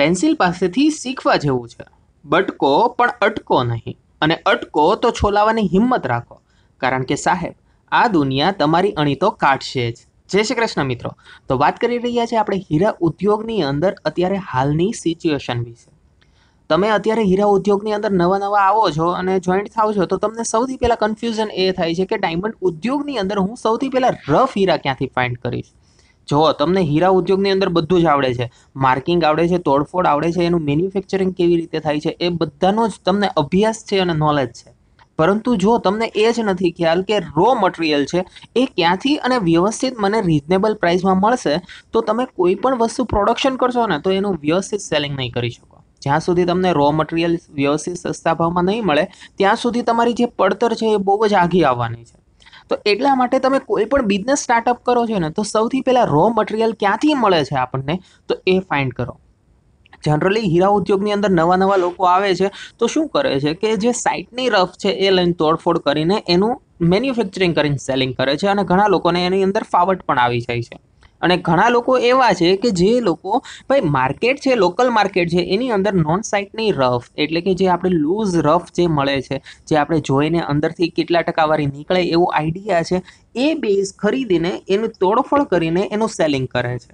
pencil પાસેથી શીખવા જેવું છે બટકો પણ અટકો નહીં અને અટકો તો છોલાવાની હિંમત રાખો કારણ કે સાહેબ આ દુનિયા તમારી અણી તો કાઢશે જ જય શ્રી કૃષ્ણ મિત્રો તો વાત કરી રહ્યા છે આપણે હીરા ઉદ્યોગની અંદર અત્યારે હાલની સિચ્યુએશન વિશે તમે અત્યારે હીરા ઉદ્યોગની અંદર નવા નવા આવો છો અને જોઈન્ટ થાવ છો તો તમને સૌથી પહેલાં કન્ફ્યુઝન એ થાય છે કે ડાયમંડ ઉદ્યોગની અંદર હું સૌથી પહેલાં રફ હીરા ક્યાંથી ફાઇન્ડ કરીશ જુઓ તમને હીરા ઉદ્યોગની અંદર બધું જ આવડે છે માર્કિંગ આવડે છે તોડફોડ આવડે છે એનું મેન્યુફેક્ચરિંગ કેવી રીતે થાય છે એ બધાનો જ તમને અભ્યાસ છે અને નોલેજ છે પરંતુ જો તમને એ જ નથી ખ્યાલ કે રો મટીરિયલ છે એ ક્યાંથી અને વ્યવસ્થિત મને રિઝનેબલ પ્રાઇસમાં મળશે તો તમે કોઈ પણ વસ્તુ પ્રોડક્શન કરશો ને તો એનું વ્યવસ્થિત સેલિંગ નહીં કરી શકો જ્યાં સુધી તમને રો મટીરિયલ વ્યવસ્થિત સસ્તા ભાવમાં નહીં મળે ત્યાં સુધી તમારી જે પડતર છે એ બહુ જ આઘી આવવાની છે તો એટલા માટે તમે કોઈ પણ બિઝનેસ સ્ટાર્ટઅપ કરો છો ને તો સૌથી પહેલાં રો મટીરિયલ ક્યાંથી મળે છે આપણને તો એ ફાઇન્ડ કરો જનરલી હીરા ઉદ્યોગની અંદર નવા નવા લોકો આવે છે તો શું કરે છે કે જે સાઇટની રફ છે એ લઈને તોડફોડ કરીને એનું મેન્યુફેક્ચરિંગ કરીને સેલિંગ કરે છે અને ઘણા લોકોને એની અંદર ફાવટ પણ આવી જાય છે અને ઘણા લોકો એવા છે કે જે લોકો ભાઈ માર્કેટ છે લોકલ માર્કેટ છે એની અંદર નોન સાઇટની રફ એટલે કે જે આપણે લૂઝ રફ જે મળે છે જે આપણે જોઈને અંદરથી કેટલા ટકાવારી નીકળે એવો આઈડિયા છે એ બેઝ ખરીદીને એનું તોડફોડ કરીને એનું સેલિંગ કરે છે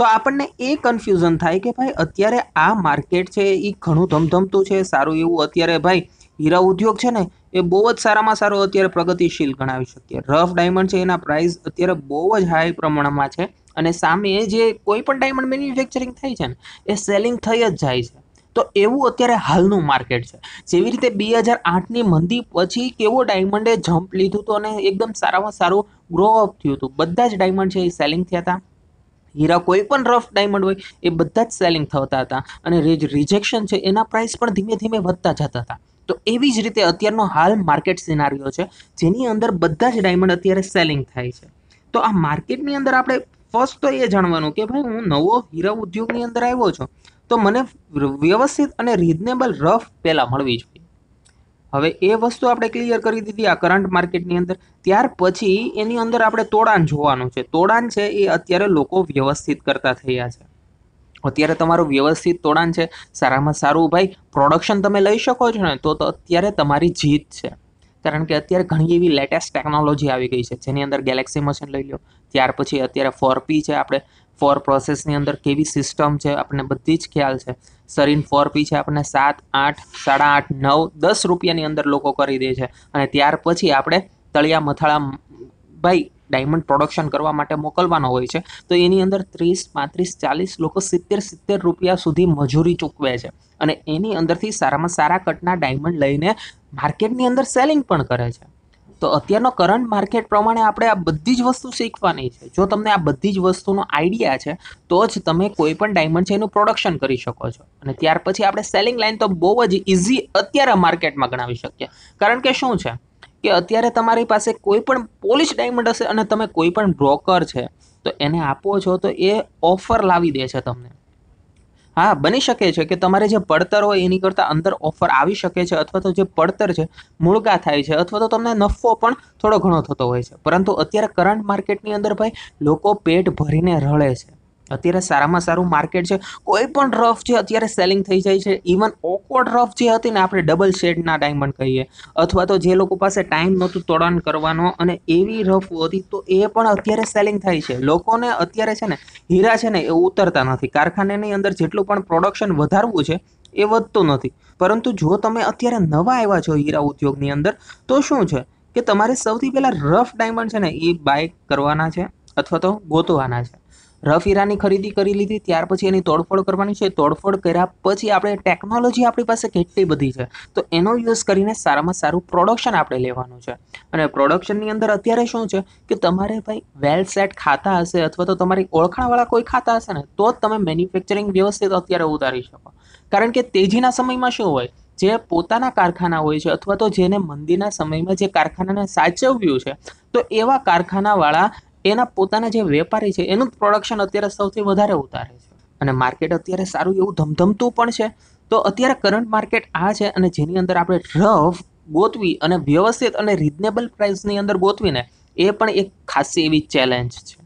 તો આપણને એ કન્ફ્યુઝન થાય કે ભાઈ અત્યારે આ માર્કેટ છે એ ઘણું ધમધમતું છે સારું એવું અત્યારે ભાઈ હીરા ઉદ્યોગ છે ને એ બહુ જ સારામાં સારો અત્યારે પ્રગતિશીલ ગણાવી શકીએ રફ ડાયમંડ છે એના પ્રાઇસ અત્યારે બહુ જ હાઈ પ્રમાણમાં છે અને સામે જે કોઈ પણ ડાયમંડ મેન્યુફેક્ચરિંગ થાય છે ને એ સેલિંગ થઈ જ જાય છે તો એવું અત્યારે હાલનું માર્કેટ છે જેવી રીતે બે હજાર આઠની મંદી પછી કેવો ડાયમંડે જમ્પ લીધું હતું અને એકદમ સારામાં સારું ગ્રો અપ થયું હતું બધા જ ડાયમંડ છે એ સેલિંગ થયા હતા હીરા કોઈ પણ રફ ડાયમંડ હોય એ બધા જ સેલિંગ થતા હતા અને રિજેક્શન છે એના પ્રાઇસ પણ ધીમે ધીમે વધતા જતા હતા તો એવી જ રીતે અત્યારનો હાલ માર્કેટ સિનારીઓ છે જેની અંદર બધા જ ડાયમંડ અત્યારે સેલિંગ થાય છે તો આ માર્કેટની અંદર આપણે ફર્સ્ટ તો એ જાણવાનું કે ભાઈ હું નવો હીરા ઉદ્યોગની અંદર આવ્યો છું તો મને વ્યવસ્થિત અને રિઝનેબલ રફ પહેલાં મળવી જોઈએ હવે એ વસ્તુ આપણે ક્લિયર કરી દીધી આ કરંટ માર્કેટની અંદર ત્યાર પછી એની અંદર આપણે તોડાણ જોવાનું છે તોડાણ છે એ અત્યારે લોકો વ્યવસ્થિત કરતા થયા છે અત્યારે તમારું વ્યવસ્થિત તોડાણ છે સારામાં સારું ભાઈ પ્રોડક્શન તમે લઈ શકો છો ને તો અત્યારે તમારી જીત છે કારણ કે અત્યારે ઘણી એવી લેટેસ્ટ ટેકનોલોજી આવી ગઈ છે જેની અંદર ગેલેક્સી મશીન લઈ લો ત્યાર પછી અત્યારે ફોર પી છે આપણે ફોર પ્રોસેસની અંદર કેવી સિસ્ટમ છે આપણને બધી જ ખ્યાલ છે સરીન ફોર પી છે આપણને સાત આઠ સાડા આઠ નવ દસ રૂપિયાની અંદર લોકો કરી દે છે અને ત્યાર પછી આપણે તળિયા મથાળા ભાઈ ડાયમંડ પ્રોડક્શન કરવા માટે મોકલવાનો હોય છે તો એની અંદર ત્રીસ પાંત્રીસ ચાલીસ લોકો સિત્તેર સિત્તેર રૂપિયા સુધી મજૂરી ચૂકવે છે અને એની અંદરથી સારામાં સારા કટના ડાયમંડ લઈને માર્કેટની અંદર સેલિંગ પણ કરે છે તો અત્યારનો કરંટ માર્કેટ પ્રમાણે આપણે આ બધી જ વસ્તુ શીખવાની છે જો તમને આ બધી જ વસ્તુનો આઈડિયા છે તો જ તમે કોઈ પણ ડાયમંડ છે એનું પ્રોડક્શન કરી શકો છો અને ત્યાર પછી આપણે સેલિંગ લાઇન તો બહુ જ ઇઝી અત્યારે માર્કેટમાં ગણાવી શકીએ કારણ કે શું છે કે અત્યારે તમારી પાસે કોઈ પણ પોલિશ ડાયમંડ હશે અને તમે કોઈ પણ બ્રોકર છે તો એને આપો છો તો એ ઓફર લાવી દે છે તમને હા બની શકે છે કે તમારે જે પડતર હોય એની કરતાં અંદર ઓફર આવી શકે છે અથવા તો જે પડતર છે મૂળગા થાય છે અથવા તો તમને નફો પણ થોડો ઘણો થતો હોય છે પરંતુ અત્યારે કરંટ માર્કેટની અંદર ભાઈ લોકો પેટ ભરીને રળે છે અત્યારે સારામાં સારું માર્કેટ છે કોઈ પણ રફ જે અત્યારે સેલિંગ થઈ જાય છે ઇવન ઓકવર્ડ રફ જે હતી ને આપણે ડબલ શેડના ડાયમંડ કહીએ અથવા તો જે લોકો પાસે ટાઈમ નહોતું તોડન કરવાનો અને એવી રફ હતી તો એ પણ અત્યારે સેલિંગ થાય છે લોકોને અત્યારે છે ને હીરા છે ને એ ઉતરતા નથી કારખાનાની અંદર જેટલું પણ પ્રોડક્શન વધારવું છે એ વધતું નથી પરંતુ જો તમે અત્યારે નવા આવ્યા છો હીરા ઉદ્યોગની અંદર તો શું છે કે તમારે સૌથી પહેલાં રફ ડાયમંડ છે ને એ બાય કરવાના છે અથવા તો ગોતવાના છે રફ હીરાની ખરીદી કરી લીધી ત્યાર પછી એની તોડફોડ કરવાની છે તોડફોડ કર્યા પછી આપણે ટેકનોલોજી આપણી પાસે કેટલી બધી છે તો એનો યુઝ કરીને સારામાં સારું પ્રોડક્શન આપણે લેવાનું છે અને પ્રોડક્શનની અંદર અત્યારે શું છે કે તમારે ભાઈ વેલ સેટ ખાતા હશે અથવા તો તમારી ઓળખાણવાળા કોઈ ખાતા હશે ને તો જ તમે મેન્યુફેક્ચરિંગ વ્યવસ્થિત અત્યારે ઉતારી શકો કારણ કે તેજીના સમયમાં શું હોય જે પોતાના કારખાના હોય છે અથવા તો જેને મંદીના સમયમાં જે કારખાનાને સાચવ્યું છે તો એવા કારખાનાવાળા એના પોતાના જે વેપારી છે એનું પ્રોડક્શન અત્યારે સૌથી વધારે ઉતારે છે અને માર્કેટ અત્યારે સારું એવું ધમધમતું પણ છે તો અત્યારે કરંટ માર્કેટ આ છે અને જેની અંદર આપણે રફ ગોતવી અને વ્યવસ્થિત અને રિઝનેબલ પ્રાઇસની અંદર ગોતવીને એ પણ એક ખાસી એવી ચેલેન્જ છે